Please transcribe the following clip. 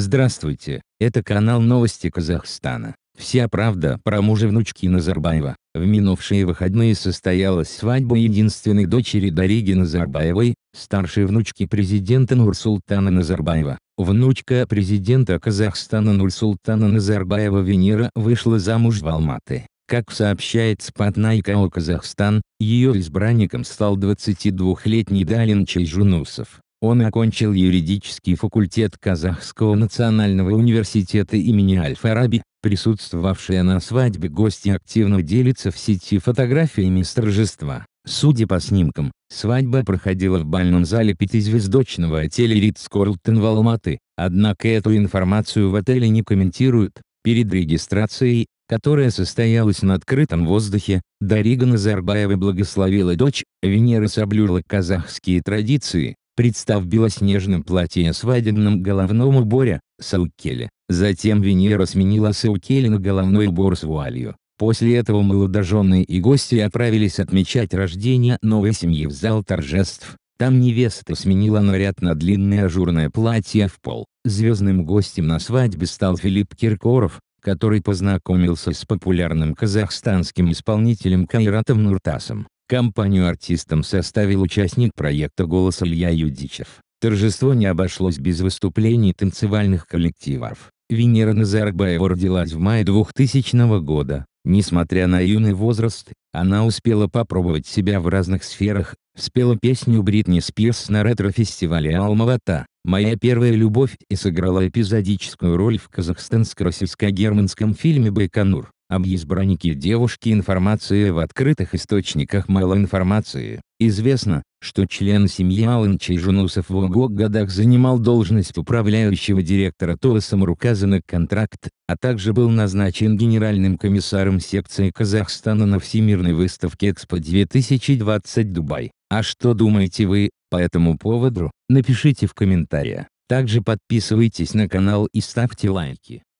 Здравствуйте, это канал Новости Казахстана. Вся правда про мужа внучки Назарбаева. В минувшие выходные состоялась свадьба единственной дочери Дариги Назарбаевой, старшей внучки президента Нурсултана Назарбаева. Внучка президента Казахстана Нурсултана Назарбаева Венера вышла замуж в Алматы. Как сообщает Спатна Казахстан, ее избранником стал 22-летний Далин Чайжунусов. Он окончил юридический факультет Казахского национального университета имени Аль-Фараби. Присутствовавшие на свадьбе гости активно делятся в сети фотографиями с торжества. Судя по снимкам, свадьба проходила в бальном зале пятизвездочного отеля Ритц Корлтон в Алматы, однако эту информацию в отеле не комментируют. Перед регистрацией, которая состоялась на открытом воздухе, Дарига Назарбаева благословила дочь, Венера соблюла казахские традиции, представ белоснежным платье свадебным головном уборе, саукеле. Затем Венера сменила саукеле на головной убор с вуалью. После этого молодоженные и гости отправились отмечать рождение новой семьи в зал торжеств. Там невеста сменила наряд на длинное ажурное платье в пол. Звездным гостем на свадьбе стал Филипп Киркоров, который познакомился с популярным казахстанским исполнителем Кайратом Нуртасом. Компанию артистам составил участник проекта «Голос» Илья Юдичев. Торжество не обошлось без выступлений танцевальных коллективов. Венера Назарбаева родилась в мае 2000 года. Несмотря на юный возраст, она успела попробовать себя в разных сферах, спела песню Бритни Спирс на ретро-фестивале Алмавата «Моя первая любовь» и сыграла эпизодическую роль в казахстанско-российско-германском фильме «Байконур». Об избраннике девушки информации в открытых источниках мало информации. Известно, что член семьи Алан Чайжунусов в ОГО годах занимал должность управляющего директора ТОСом указанный контракт, а также был назначен генеральным комиссаром секции Казахстана на Всемирной выставке Экспо-2020 Дубай. А что думаете вы по этому поводу? Напишите в комментариях. Также подписывайтесь на канал и ставьте лайки.